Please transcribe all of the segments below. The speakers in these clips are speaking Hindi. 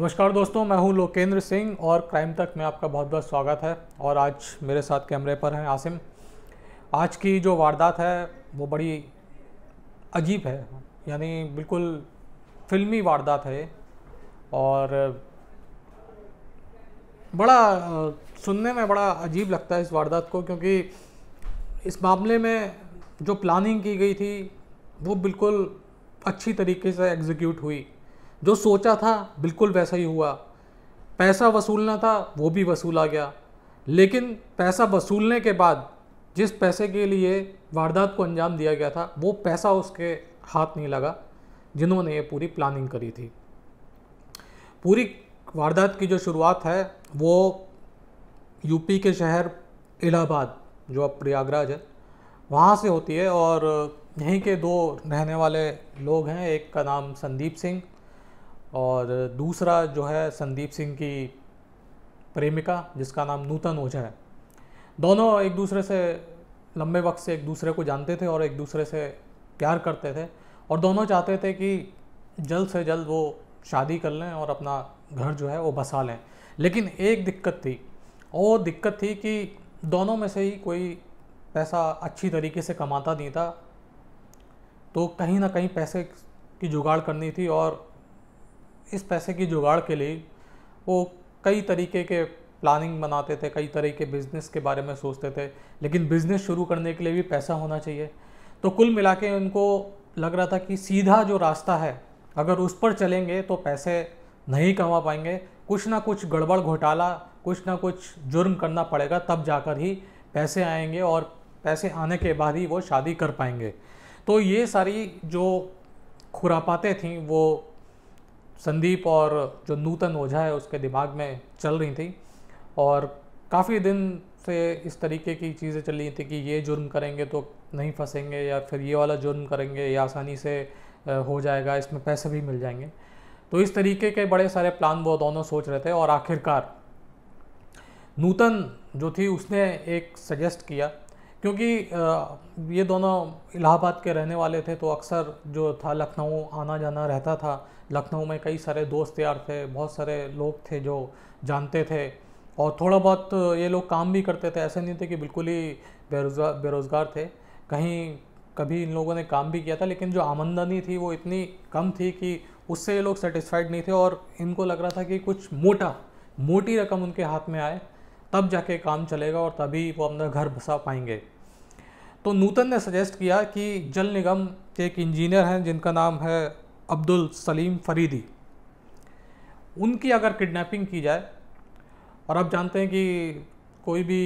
नमस्कार दोस्तों मैं हूं लोकेंद्र सिंह और क्राइम तक में आपका बहुत बहुत स्वागत है और आज मेरे साथ कैमरे पर हैं आसिम आज की जो वारदात है वो बड़ी अजीब है यानी बिल्कुल फिल्मी वारदात है और बड़ा सुनने में बड़ा अजीब लगता है इस वारदात को क्योंकि इस मामले में जो प्लानिंग की गई थी वो बिल्कुल अच्छी तरीके से एग्जीक्यूट हुई जो सोचा था बिल्कुल वैसा ही हुआ पैसा वसूलना था वो भी वसूला गया लेकिन पैसा वसूलने के बाद जिस पैसे के लिए वारदात को अंजाम दिया गया था वो पैसा उसके हाथ नहीं लगा जिन्होंने ये पूरी प्लानिंग करी थी पूरी वारदात की जो शुरुआत है वो यूपी के शहर इलाहाबाद जो अब प्रयागराज है वहाँ से होती है और यहीं के दो रहने वाले लोग हैं एक का नाम संदीप सिंह और दूसरा जो है संदीप सिंह की प्रेमिका जिसका नाम नूतन ओझा है दोनों एक दूसरे से लंबे वक्त से एक दूसरे को जानते थे और एक दूसरे से प्यार करते थे और दोनों चाहते थे कि जल्द से जल्द वो शादी कर लें और अपना घर जो है वो बसा लें लेकिन एक दिक्कत थी और वो दिक्कत थी कि दोनों में से ही कोई पैसा अच्छी तरीके से कमाता नहीं था तो कहीं ना कहीं पैसे की जुगाड़ करनी थी और इस पैसे की जुगाड़ के लिए वो कई तरीके के प्लानिंग बनाते थे कई तरह के बिज़नेस के बारे में सोचते थे लेकिन बिज़नेस शुरू करने के लिए भी पैसा होना चाहिए तो कुल मिला के उनको लग रहा था कि सीधा जो रास्ता है अगर उस पर चलेंगे तो पैसे नहीं कमा पाएंगे कुछ ना कुछ गड़बड़ घोटाला कुछ ना कुछ जुर्म करना पड़ेगा तब जाकर ही पैसे आएंगे और पैसे आने के बाद ही वो शादी कर पाएंगे तो ये सारी जो खुरापातें थीं वो संदीप और जो नूतन ओझा है उसके दिमाग में चल रही थी और काफ़ी दिन से इस तरीके की चीज़ें चल रही थी कि ये जुर्म करेंगे तो नहीं फंसेंगे या फिर ये वाला जुर्म करेंगे ये आसानी से हो जाएगा इसमें पैसे भी मिल जाएंगे तो इस तरीके के बड़े सारे प्लान वो दोनों सोच रहे थे और आखिरकार नूतन जो थी उसने एक सजेस्ट किया क्योंकि ये दोनों इलाहाबाद के रहने वाले थे तो अक्सर जो था लखनऊ आना जाना रहता था लखनऊ में कई सारे दोस्त यार थे बहुत सारे लोग थे जो जानते थे और थोड़ा बहुत ये लोग काम भी करते थे ऐसे नहीं थे कि बिल्कुल ही बेरोज़गार बेरोज़गार थे कहीं कभी इन लोगों ने काम भी किया था लेकिन जो आमंदनी थी वो इतनी कम थी कि उससे ये लोग सेटिस्फाइड नहीं थे और इनको लग रहा था कि कुछ मोटा मोटी रकम उनके हाथ में आए तब जाके काम चलेगा और तभी वो अपना घर बसा पाएंगे तो नूतन ने सजेस्ट किया कि जल निगम के एक इंजीनियर हैं जिनका नाम है अब्दुल सलीम फरीदी उनकी अगर किडनैपिंग की जाए और आप जानते हैं कि कोई भी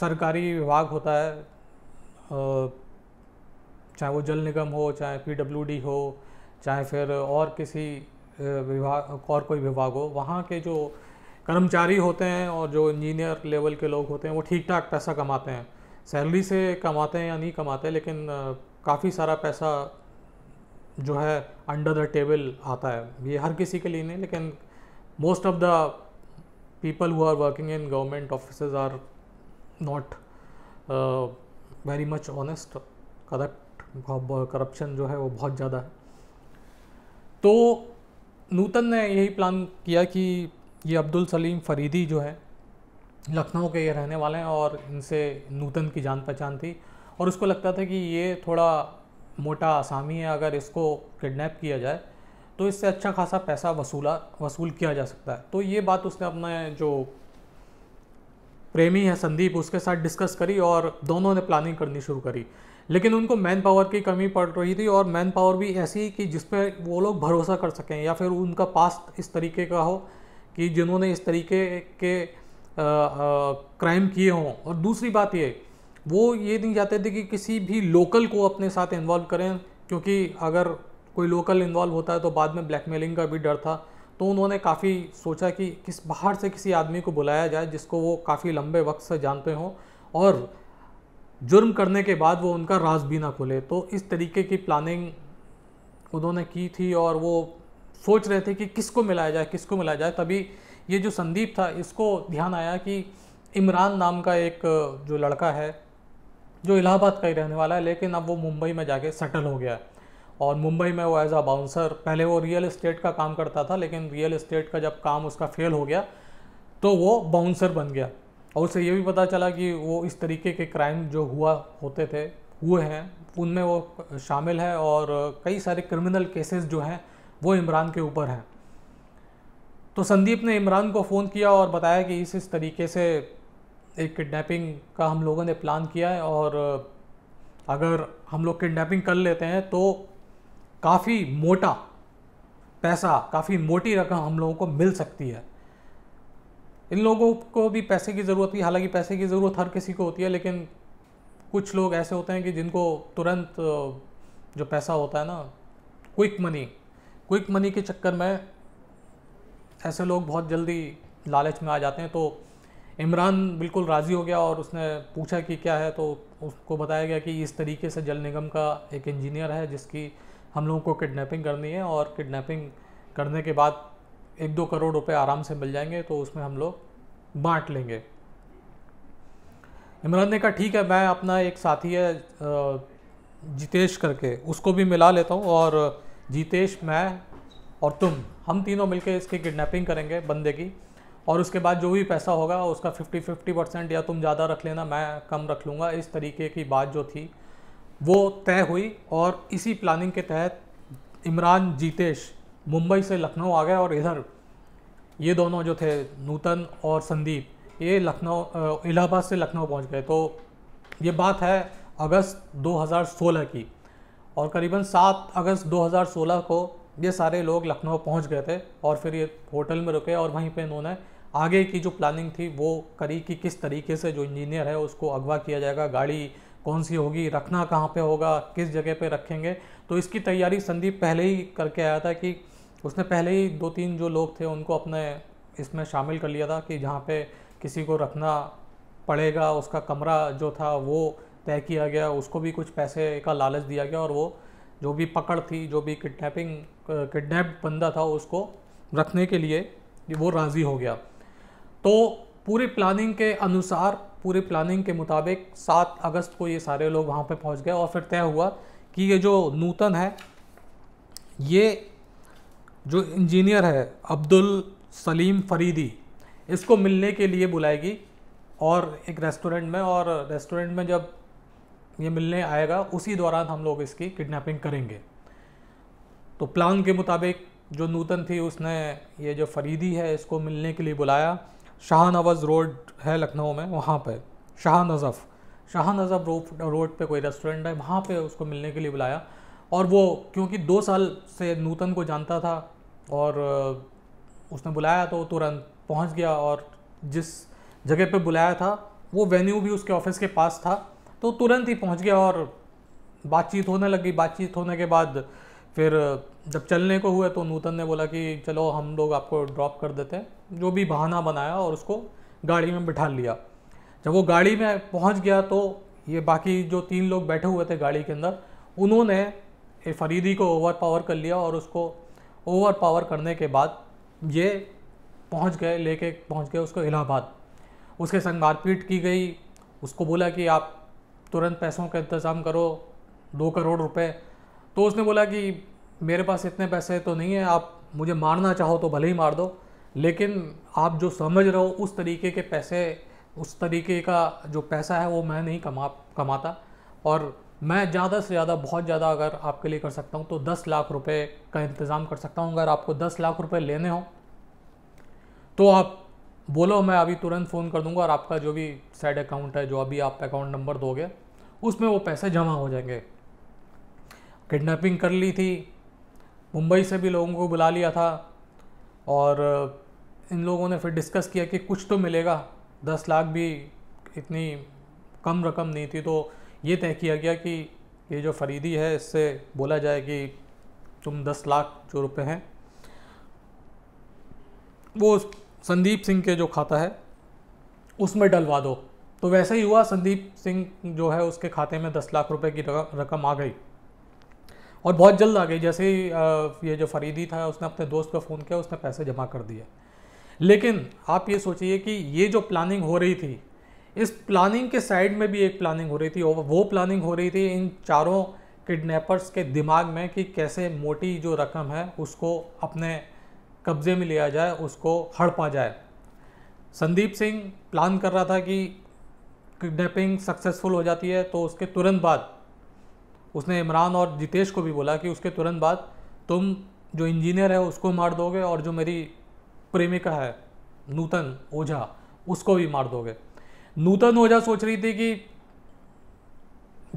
सरकारी विभाग होता है चाहे वो जल निगम हो चाहे पीडब्ल्यूडी हो चाहे फिर और किसी विभाग और कोई विभाग हो वहाँ के जो कर्मचारी होते हैं और जो इंजीनियर लेवल के लोग होते हैं वो ठीक ठाक पैसा कमाते हैं सैलरी से कमाते हैं या नहीं कमाते लेकिन काफ़ी सारा पैसा जो है अंडर द टेबल आता है ये हर किसी के लिए नहीं लेकिन most of the people who are working in government office are not very much honest corrupt corruption जो है वो बहुत ज़्यादा है तो नूतन ने यही प्लान किया कि ये अब्दुल सलीम फरीदी जो है लखनऊ के ये रहने वाले हैं और इनसे नूतन की जान पहचान थी और उसको लगता था कि ये थोड़ा मोटा आसामी है अगर इसको किडनैप किया जाए तो इससे अच्छा खासा पैसा वसूला वसूल किया जा सकता है तो ये बात उसने अपना जो प्रेमी है संदीप उसके साथ डिस्कस करी और दोनों ने प्लानिंग करनी शुरू करी लेकिन उनको मैन पावर की कमी पड़ रही थी और मैन पावर भी ऐसी कि जिस पर वो लोग भरोसा कर सकें या फिर उनका पास्ट इस तरीके का हो कि जिन्होंने इस तरीके के क्राइम किए हों और दूसरी बात ये वो ये नहीं चाहते थे कि किसी भी लोकल को अपने साथ इन्वॉल्व करें क्योंकि अगर कोई लोकल इन्वॉल्व होता है तो बाद में ब्लैकमेलिंग का भी डर था तो उन्होंने काफ़ी सोचा कि किस बाहर से किसी आदमी को बुलाया जाए जिसको वो काफ़ी लंबे वक्त से जानते हों और जुर्म करने के बाद वो उनका राज भी ना खुले तो इस तरीके की प्लानिंग उन्होंने की थी और वो सोच रहे थे कि किसको मिलाया जाए किसको मिलाया जाए तभी ये जो संदीप था इसको ध्यान आया कि इमरान नाम का एक जो लड़का है जो इलाहाबाद का ही रहने वाला है लेकिन अब वो मुंबई में जाके सेटल हो गया और मुंबई में वो एज अ बाउंसर पहले वो रियल इस्टेट का काम करता था लेकिन रियल इस्टेट का जब काम उसका फेल हो गया तो वो बाउंसर बन गया और उसे ये भी पता चला कि वो इस तरीके के क्राइम जो हुआ होते थे हुए हैं उनमें वो शामिल है और कई सारे क्रिमिनल केसेस जो हैं वो इमरान के ऊपर है तो संदीप ने इमरान को फ़ोन किया और बताया कि इस इस तरीके से एक किडनैपिंग का हम लोगों ने प्लान किया है और अगर हम लोग किडनैपिंग कर लेते हैं तो काफ़ी मोटा पैसा काफ़ी मोटी रकम हम लोगों को मिल सकती है इन लोगों को भी पैसे की ज़रूरत थी हालांकि पैसे की ज़रूरत हर किसी को होती है लेकिन कुछ लोग ऐसे होते हैं कि जिनको तुरंत जो पैसा होता है ना क्विक मनी क्विक मनी के चक्कर में ऐसे लोग बहुत जल्दी लालच में आ जाते हैं तो इमरान बिल्कुल राज़ी हो गया और उसने पूछा कि क्या है तो उसको बताया गया कि इस तरीके से जल निगम का एक इंजीनियर है जिसकी हम लोगों को किडनैपिंग करनी है और किडनैपिंग करने के बाद एक दो करोड़ रुपए आराम से मिल जाएंगे तो उसमें हम लोग बांट लेंगे इमरान ने कहा ठीक है मैं अपना एक साथी है जितेश करके उसको भी मिला लेता हूँ और जीतेश मैं और तुम हम तीनों मिलके इसकी किडनैपिंग करेंगे बंदे की और उसके बाद जो भी पैसा होगा उसका फिफ्टी फिफ्टी परसेंट या तुम ज़्यादा रख लेना मैं कम रख लूँगा इस तरीके की बात जो थी वो तय हुई और इसी प्लानिंग के तहत इमरान जीतेश मुंबई से लखनऊ आ गए और इधर ये दोनों जो थे नूतन और संदीप ये लखनऊ इलाहाबाद से लखनऊ पहुंच गए तो ये बात है अगस्त 2016 की और करीबन 7 अगस्त 2016 को ये सारे लोग लखनऊ पहुंच गए थे और फिर ये होटल में रुके और वहीं पे इन्होंने आगे की जो प्लानिंग थी वो करी कि किस तरीके से जो इंजीनियर है उसको अगवा किया जाएगा गाड़ी कौन सी होगी रखना कहाँ पे होगा किस जगह पे रखेंगे तो इसकी तैयारी संदीप पहले ही करके आया था कि उसने पहले ही दो तीन जो लोग थे उनको अपने इसमें शामिल कर लिया था कि जहाँ पे किसी को रखना पड़ेगा उसका कमरा जो था वो तय किया गया उसको भी कुछ पैसे का लालच दिया गया और वो जो भी पकड़ थी जो भी किडनैपिंग किडनैप बंदा था उसको रखने के लिए वो राज़ी हो गया तो पूरी प्लानिंग के अनुसार पूरी प्लानिंग के मुताबिक सात अगस्त को ये सारे लोग वहाँ पे पहुँच गए और फिर तय हुआ कि ये जो नूतन है ये जो इंजीनियर है अब्दुल सलीम फरीदी इसको मिलने के लिए बुलाएगी और एक रेस्टोरेंट में और रेस्टोरेंट में जब ये मिलने आएगा उसी दौरान हम लोग इसकी किडनैपिंग करेंगे तो प्लान के मुताबिक जो नूतन थी उसने ये जो फरीदी है इसको मिलने के लिए बुलाया शाह नवाज रोड है लखनऊ में वहाँ पर शाह नज़फ़ शाह नज़फ़ रोड रोड पर कोई रेस्टोरेंट है वहाँ पर उसको मिलने के लिए बुलाया और वो क्योंकि दो साल से नूतन को जानता था और उसने बुलाया तो तुरंत पहुँच गया और जिस जगह पे बुलाया था वो वेन्यू भी उसके ऑफिस के पास था तो तुरंत ही पहुंच गया और बातचीत होने लगी बातचीत होने के बाद फिर जब चलने को हुए तो नूतन ने बोला कि चलो हम लोग आपको ड्रॉप कर देते हैं जो भी बहाना बनाया और उसको गाड़ी में बिठा लिया जब वो गाड़ी में पहुंच गया तो ये बाकी जो तीन लोग बैठे हुए थे गाड़ी के अंदर उन्होंने फरीदी को ओवर पावर कर लिया और उसको ओवर पावर करने के बाद ये पहुंच गए लेके पहुंच गए उसको इलाहाबाद उसके संग मारपीट की गई उसको बोला कि आप तुरंत पैसों का इंतज़ाम करो दो करोड़ रुपए तो उसने बोला कि मेरे पास इतने पैसे तो नहीं है आप मुझे मारना चाहो तो भले ही मार दो लेकिन आप जो समझ रहे हो उस तरीके के पैसे उस तरीके का जो पैसा है वो मैं नहीं कमा कमाता और मैं ज़्यादा से ज़्यादा बहुत ज़्यादा अगर आपके लिए कर सकता हूँ तो दस लाख रुपये का इंतज़ाम कर सकता हूँ अगर आपको दस लाख रुपये लेने हो तो आप बोलो मैं अभी तुरंत फ़ोन कर दूंगा और आपका जो भी साइड अकाउंट है जो अभी आप अकाउंट नंबर दोगे उसमें वो पैसे जमा हो जाएंगे किडनैपिंग कर ली थी मुंबई से भी लोगों को बुला लिया था और इन लोगों ने फिर डिस्कस किया कि कुछ तो मिलेगा दस लाख भी इतनी कम रकम नहीं थी तो ये तय किया गया कि ये जो फरीदी है इससे बोला जाए कि तुम दस लाख जो रुपए हैं वो संदीप सिंह के जो खाता है उसमें डलवा दो तो वैसे ही हुआ संदीप सिंह जो है उसके खाते में दस लाख रुपए की रकम आ गई और बहुत जल्द आ गई जैसे ही ये जो फरीदी था उसने अपने दोस्त को फ़ोन किया उसने पैसे जमा कर दिए लेकिन आप ये सोचिए कि ये जो प्लानिंग हो रही थी इस प्लानिंग के साइड में भी एक प्लानिंग हो रही थी वो प्लानिंग हो रही थी इन चारों किडनैपर्स के दिमाग में कि कैसे मोटी जो रकम है उसको अपने कब्जे में लिया जाए उसको हड़पा जाए संदीप सिंह प्लान कर रहा था कि किडनैपिंग सक्सेसफुल हो जाती है तो उसके तुरंत बाद उसने इमरान और जितेश को भी बोला कि उसके तुरंत बाद तुम जो इंजीनियर है उसको मार दोगे और जो मेरी प्रेमिका है नूतन ओझा उसको भी मार दोगे नूतन ओझा सोच रही थी कि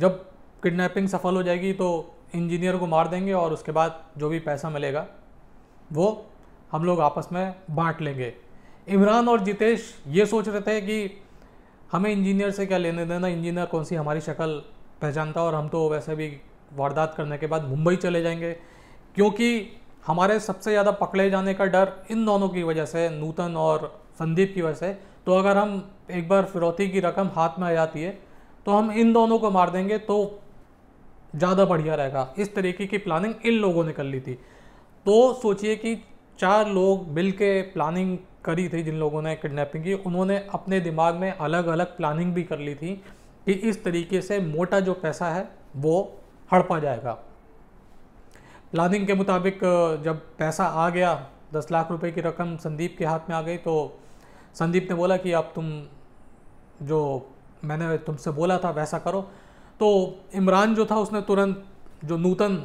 जब किडनैपिंग सफल हो जाएगी तो इंजीनियर को मार देंगे और उसके बाद जो भी पैसा मिलेगा वो हम लोग आपस में बांट लेंगे इमरान और जितेश ये सोच रहे थे कि हमें इंजीनियर से क्या लेने देना इंजीनियर कौन सी हमारी शक्ल पहचानता और हम तो वैसे भी वारदात करने के बाद मुंबई चले जाएंगे क्योंकि हमारे सबसे ज़्यादा पकड़े जाने का डर इन दोनों की वजह से नूतन और संदीप की वजह से तो अगर हम एक बार फिरौती की रकम हाथ में आ जाती है तो हम इन दोनों को मार देंगे तो ज़्यादा बढ़िया रहेगा इस तरीके की प्लानिंग इन लोगों ने कर ली थी तो सोचिए कि चार लोग मिल के प्लानिंग करी थी जिन लोगों ने किडनैपिंग की उन्होंने अपने दिमाग में अलग अलग प्लानिंग भी कर ली थी कि इस तरीके से मोटा जो पैसा है वो हड़पा जाएगा प्लानिंग के मुताबिक जब पैसा आ गया दस लाख रुपए की रकम संदीप के हाथ में आ गई तो संदीप ने बोला कि अब तुम जो मैंने तुमसे बोला था वैसा करो तो इमरान जो था उसने तुरंत जो नूतन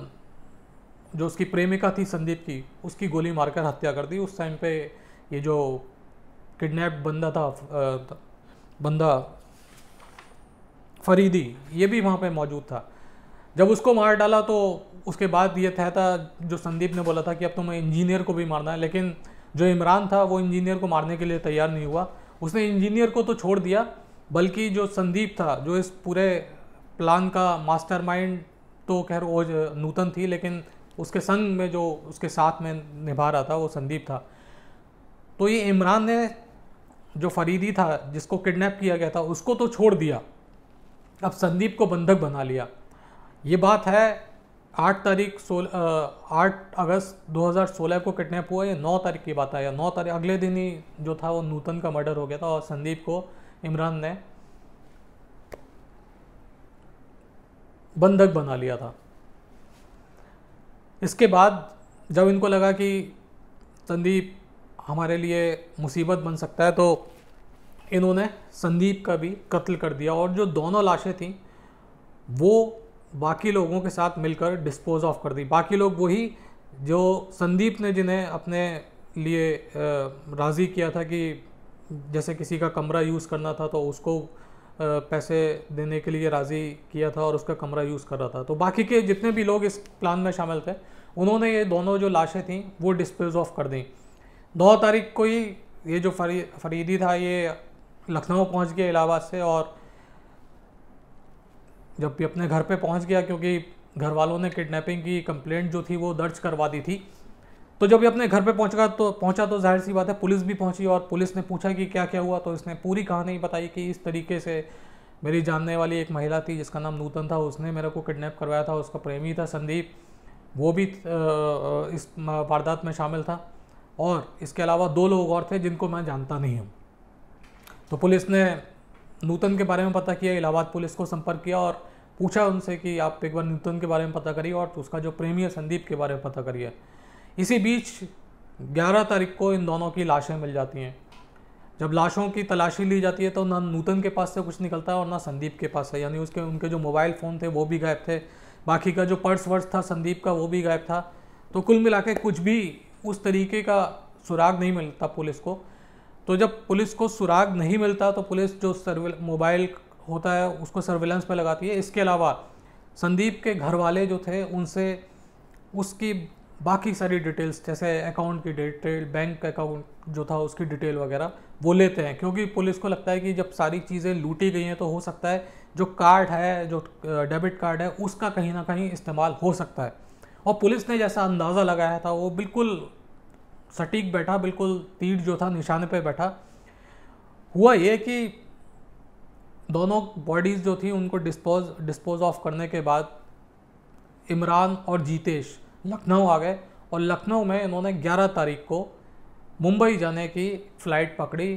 जो उसकी प्रेमिका थी संदीप की उसकी गोली मारकर हत्या कर दी उस टाइम पे ये जो किडनैप बंदा था बंदा फरीदी ये भी वहाँ पे मौजूद था जब उसको मार डाला तो उसके बाद ये था, था जो संदीप ने बोला था कि अब तुम्हें इंजीनियर को भी मारना है लेकिन जो इमरान था वो इंजीनियर को मारने के लिए तैयार नहीं हुआ उसने इंजीनियर को तो छोड़ दिया बल्कि जो संदीप था जो इस पूरे प्लान का मास्टरमाइंड तो खैर वो नूतन थी लेकिन उसके संग में जो उसके साथ में निभा रहा था वो संदीप था तो ये इमरान ने जो फरीदी था जिसको किडनैप किया गया था उसको तो छोड़ दिया अब संदीप को बंधक बना लिया ये बात है आठ तारीख सोलह आठ अगस्त 2016 को किडनैप हुआ या नौ तारीख की बात है या नौ तारीख अगले दिन ही जो था वो नूतन का मर्डर हो गया था और संदीप को इमरान ने बंधक बना लिया था इसके बाद जब इनको लगा कि संदीप हमारे लिए मुसीबत बन सकता है तो इन्होंने संदीप का भी कत्ल कर दिया और जो दोनों लाशें थीं वो बाकी लोगों के साथ मिलकर डिस्पोज ऑफ कर दी बाकी लोग वही जो संदीप ने जिन्हें अपने लिए राज़ी किया था कि जैसे किसी का कमरा यूज़ करना था तो उसको पैसे देने के लिए राज़ी किया था और उसका कमरा यूज़ कर रहा था तो बाकी के जितने भी लोग इस प्लान में शामिल थे उन्होंने ये दोनों जो लाशें थीं वो डिस्पोज ऑफ कर दी दो तारीख को ही ये जो फरी फरीदी था ये लखनऊ पहुंच गया इलाहाबाद से और जब भी अपने घर पे पहुंच गया क्योंकि घर वालों ने किडनैपिंग की कंप्लेंट जो थी वो दर्ज करवा दी थी तो जब ये अपने घर पे पहुंचा तो पहुंचा तो जाहिर सी बात है पुलिस भी पहुंची और पुलिस ने पूछा कि क्या क्या हुआ तो इसने पूरी कहानी बताई कि इस तरीके से मेरी जानने वाली एक महिला थी जिसका नाम नूतन था उसने मेरे को किडनैप करवाया था उसका प्रेमी था संदीप वो भी इस वारदात में शामिल था और इसके अलावा दो लोग और थे जिनको मैं जानता नहीं हूँ तो पुलिस ने नूतन के बारे में पता किया इलाहाबाद पुलिस को संपर्क किया और पूछा उनसे कि आप एक बार नूतन के बारे में पता करिए और उसका जो प्रेमी है संदीप के बारे में पता करिए इसी बीच 11 तारीख को इन दोनों की लाशें मिल जाती हैं जब लाशों की तलाशी ली जाती है तो ना नूतन के पास से कुछ निकलता है और ना संदीप के पास से यानी उसके उनके जो मोबाइल फ़ोन थे वो भी गायब थे बाकी का जो पर्स वर्स था संदीप का वो भी गायब था तो कुल मिला कुछ भी उस तरीके का सुराग नहीं मिलता पुलिस को तो जब पुलिस को सुराग नहीं मिलता तो पुलिस जो सर्वे मोबाइल होता है उसको सर्वेलेंस पर लगाती है इसके अलावा संदीप के घर वाले जो थे उनसे उसकी बाकी सारी डिटेल्स जैसे अकाउंट की डिटेल बैंक अकाउंट जो था उसकी डिटेल वगैरह वो लेते हैं क्योंकि पुलिस को लगता है कि जब सारी चीज़ें लूटी गई हैं तो हो सकता है जो कार्ड है जो डेबिट कार्ड है उसका कहीं ना कहीं इस्तेमाल हो सकता है और पुलिस ने जैसा अंदाज़ा लगाया था वो बिल्कुल सटीक बैठा बिल्कुल तीर जो था निशाने पर बैठा हुआ ये कि दोनों बॉडीज़ जो थी उनको डिस्पोज डिस्पोज ऑफ करने के बाद इमरान और जीतेश लखनऊ आ गए और लखनऊ में इन्होंने 11 तारीख को मुंबई जाने की फ़्लाइट पकड़ी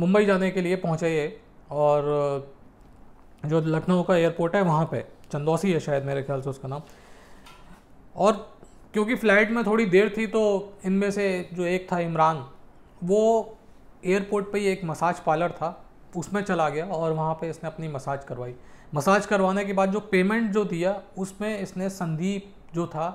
मुंबई जाने के लिए पहुँचे ये और जो लखनऊ का एयरपोर्ट है वहाँ पे चंदौसी है शायद मेरे ख्याल से उसका नाम और क्योंकि फ़्लाइट में थोड़ी देर थी तो इनमें से जो एक था इमरान वो एयरपोर्ट पे ही एक मसाज पार्लर था उसमें चला गया और वहाँ पे इसने अपनी मसाज करवाई मसाज करवाने के बाद जो पेमेंट जो दिया उसमें इसने संदीप जो था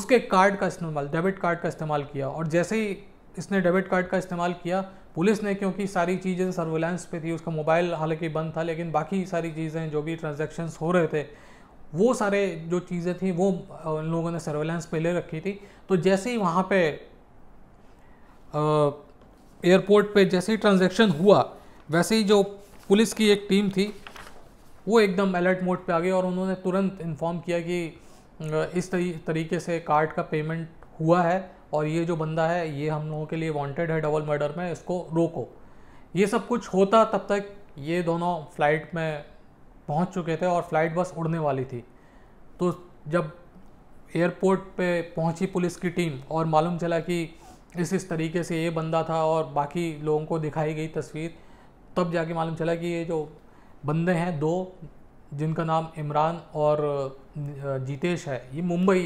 उसके कार्ड का इस्तेमाल डेबिट कार्ड का इस्तेमाल किया और जैसे ही इसने डेबिट कार्ड का इस्तेमाल किया पुलिस ने क्योंकि सारी चीज़ें सर्वेलेंस पे थी उसका मोबाइल हालांकि बंद था लेकिन बाकी सारी चीज़ें जो भी ट्रांजेक्शन्स हो रहे थे वो सारे जो चीज़ें थी वो इन लोगों ने सर्वेलेंस पे ले रखी थी तो जैसे ही वहाँ पे एयरपोर्ट पे जैसे ही ट्रांजेक्शन हुआ वैसे ही जो पुलिस की एक टीम थी वो एकदम अलर्ट मोड पे आ गए और उन्होंने तुरंत इन्फॉर्म किया कि इस तरीके से कार्ड का पेमेंट हुआ है और ये जो बंदा है ये हम लोगों के लिए वांटेड है डबल मर्डर में इसको रोको ये सब कुछ होता तब तक ये दोनों फ्लाइट में पहुंच चुके थे और फ्लाइट बस उड़ने वाली थी तो जब एयरपोर्ट पे पहुंची पुलिस की टीम और मालूम चला कि इस इस तरीके से ये बंदा था और बाकी लोगों को दिखाई गई तस्वीर तब जाके मालूम चला कि ये जो बंदे हैं दो जिनका नाम इमरान और जीतेश है ये मुंबई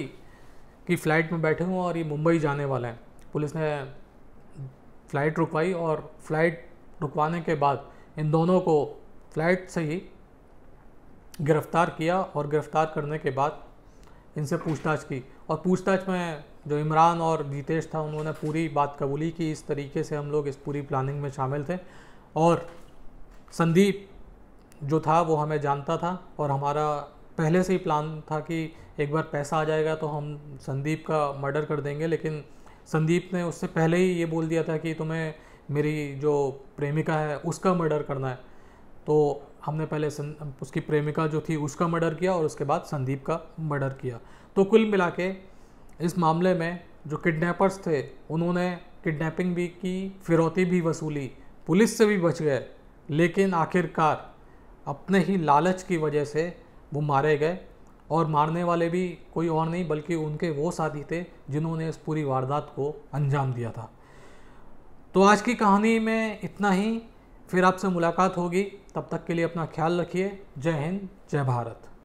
की फ़्लाइट में बैठे हुए और ये मुंबई जाने वाले हैं पुलिस ने फ़्लाइट रुकवाई और फ़्लाइट रुकवाने के बाद इन दोनों को फ़्लाइट से ही गिरफ़्तार किया और गिरफ़्तार करने के बाद इनसे पूछताछ की और पूछताछ में जो इमरान और जीतेश था उन्होंने पूरी बात कबूली कि इस तरीके से हम लोग इस पूरी प्लानिंग में शामिल थे और संदीप जो था वो हमें जानता था और हमारा पहले से ही प्लान था कि एक बार पैसा आ जाएगा तो हम संदीप का मर्डर कर देंगे लेकिन संदीप ने उससे पहले ही ये बोल दिया था कि तुम्हें मेरी जो प्रेमिका है उसका मर्डर करना है तो हमने पहले उसकी प्रेमिका जो थी उसका मर्डर किया और उसके बाद संदीप का मर्डर किया तो कुल मिला के इस मामले में जो किडनैपर्स थे उन्होंने किडनैपिंग भी की फिरौती भी वसूली पुलिस से भी बच गए लेकिन आखिरकार अपने ही लालच की वजह से वो मारे गए और मारने वाले भी कोई और नहीं बल्कि उनके वो साथी थे जिन्होंने इस पूरी वारदात को अंजाम दिया था तो आज की कहानी में इतना ही फिर आपसे मुलाकात होगी तब तक के लिए अपना ख्याल रखिए जय हिंद जय भारत